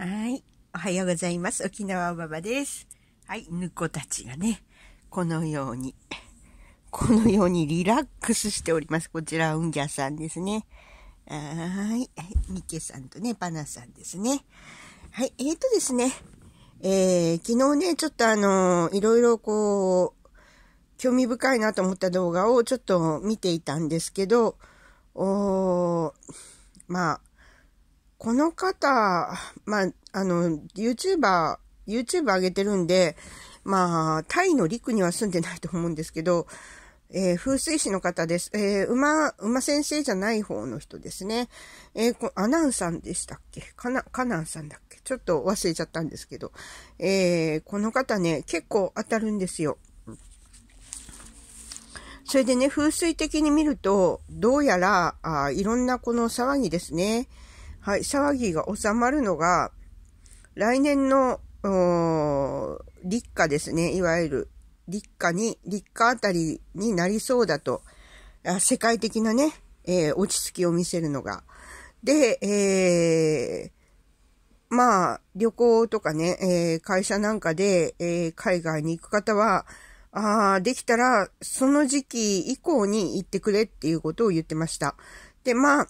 はい。おはようございます。沖縄おばばです。はい。ぬこたちがね、このように、このようにリラックスしております。こちら、うんぎゃさんですね。はい。ミケさんとね、ばなさんですね。はい。えーとですね、えー、昨日ね、ちょっとあのー、いろいろこう、興味深いなと思った動画をちょっと見ていたんですけど、おまあ、この方、まあ、あの、YouTuber、YouTube 上げてるんで、まあ、タイの陸には住んでないと思うんですけど、えー、風水師の方です。えー、馬、馬先生じゃない方の人ですね。えー、アナンさんでしたっけカナ、カナンさんだっけちょっと忘れちゃったんですけど。えー、この方ね、結構当たるんですよ。それでね、風水的に見ると、どうやら、あいろんなこの騒ぎですね。はい、騒ぎが収まるのが、来年の、立夏ですね、いわゆる。立夏に、立夏あたりになりそうだと、世界的なね、えー、落ち着きを見せるのが。で、えー、まあ、旅行とかね、えー、会社なんかで、えー、海外に行く方は、ああ、できたら、その時期以降に行ってくれっていうことを言ってました。で、まあ、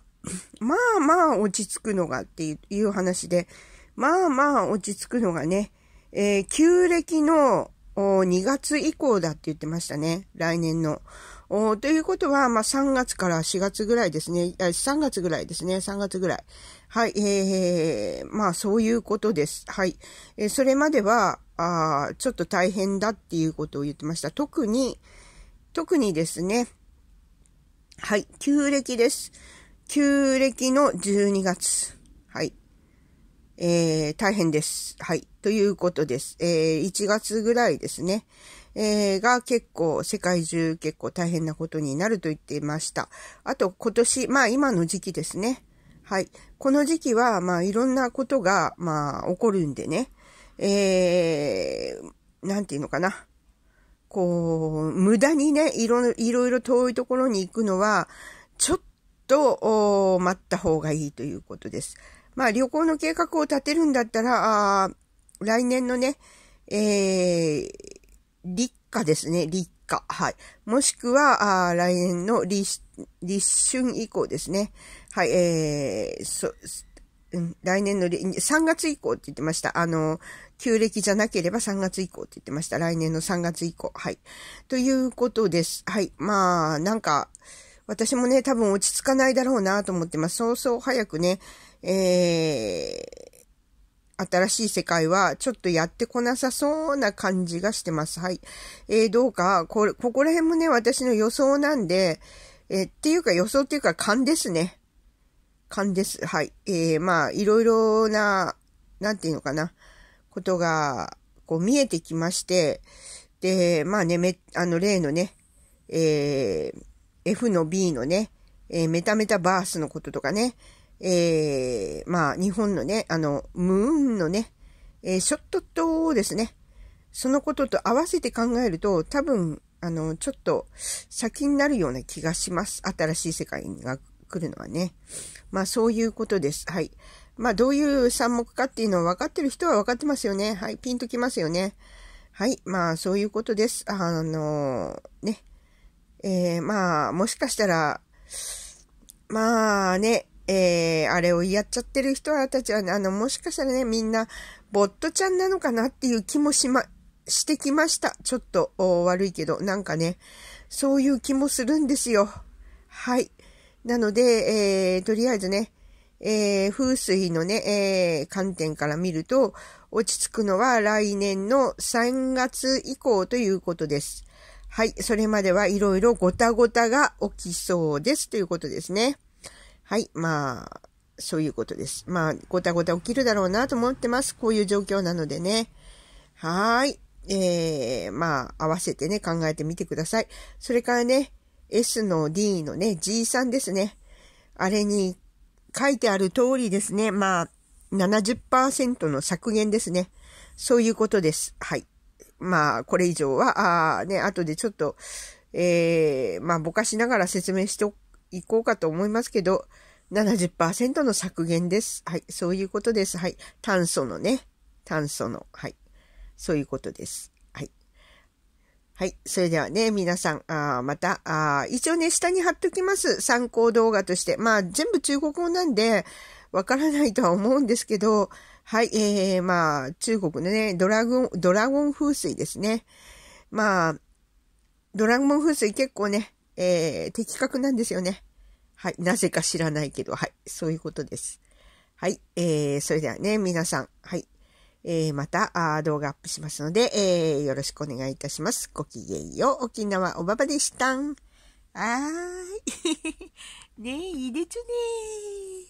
まあまあ落ち着くのがっていう話で、まあまあ落ち着くのがね、えー、旧暦の2月以降だって言ってましたね。来年の。ということは、まあ、3月から4月ぐらいですね。3月ぐらいですね。3月ぐらい。はい。えー、まあ、そういうことです。はい。えー、それまでは、あちょっと大変だっていうことを言ってました。特に、特にですね。はい。旧暦です。旧暦の12月。はい。えー、大変です。はい。ということです。えー、1月ぐらいですね。えー、が結構、世界中結構大変なことになると言っていました。あと今年、まあ今の時期ですね。はい。この時期は、まあいろんなことが、まあ起こるんでね。えー、なんていうのかな。こう、無駄にね、いろいろ、遠いところに行くのは、ちょっとと待った方がいいということです。まあ、旅行の計画を立てるんだったら、あ来年のね、えー、立夏ですね、立夏。はい。もしくは、あ来年の立春以降ですね。はい、えー、そ、来年の3月以降って言ってました。あの、旧暦じゃなければ3月以降って言ってました。来年の3月以降。はい。ということです。はい。まあ、なんか、私もね、多分落ち着かないだろうなと思ってます。そうそう早くね、えー、新しい世界はちょっとやってこなさそうな感じがしてます。はい。えー、どうか、これ、ここら辺もね、私の予想なんで、えー、っていうか予想っていうか勘ですね。勘です。はい。えー、まあ、いろいろな、なんていうのかな、ことが、こう見えてきまして、で、まあね、め、あの、例のね、えー、F の B のね、えー、メタメタバースのこととかね、えー、まあ、日本のね、あの、ムーンのね、えー、ショットとですね、そのことと合わせて考えると、多分、あの、ちょっと先になるような気がします。新しい世界が来るのはね。まあ、そういうことです。はい。まあ、どういう三目かっていうのは分かってる人は分かってますよね。はい。ピンときますよね。はい。まあ、そういうことです。あのー、ね。えー、まあ、もしかしたら、まあね、えー、あれをやっちゃってる人たちは、あの、もしかしたらね、みんな、ボットちゃんなのかなっていう気もしま、してきました。ちょっと悪いけど、なんかね、そういう気もするんですよ。はい。なので、えー、とりあえずね、えー、風水のね、えー、観点から見ると、落ち着くのは来年の3月以降ということです。はい。それまではいろいろごたごたが起きそうですということですね。はい。まあ、そういうことです。まあ、ごたごた起きるだろうなと思ってます。こういう状況なのでね。はい。えー、まあ、合わせてね、考えてみてください。それからね、S の D のね、g さんですね。あれに書いてある通りですね。まあ、70%の削減ですね。そういうことです。はい。まあ、これ以上は、あね、後でちょっと、えー、まあ、ぼかしながら説明していこうかと思いますけど、70%の削減です。はい、そういうことです。はい、炭素のね、炭素の、はい、そういうことです。はい。はい。それではね、皆さん、あまたあ、一応ね、下に貼っときます。参考動画として。まあ、全部中国語なんで、わからないとは思うんですけど、はい、えー、まあ、中国のね、ドラゴン、ドラゴン風水ですね。まあ、ドラゴン風水結構ね、えー、的確なんですよね。はい、なぜか知らないけど、はい、そういうことです。はい、えー、それではね、皆さん、はい、えー、またあ動画アップしますので、えー、よろしくお願いいたします。ごきげんよう。沖縄おばばでしたん。あーい。ねえ、いいですねー。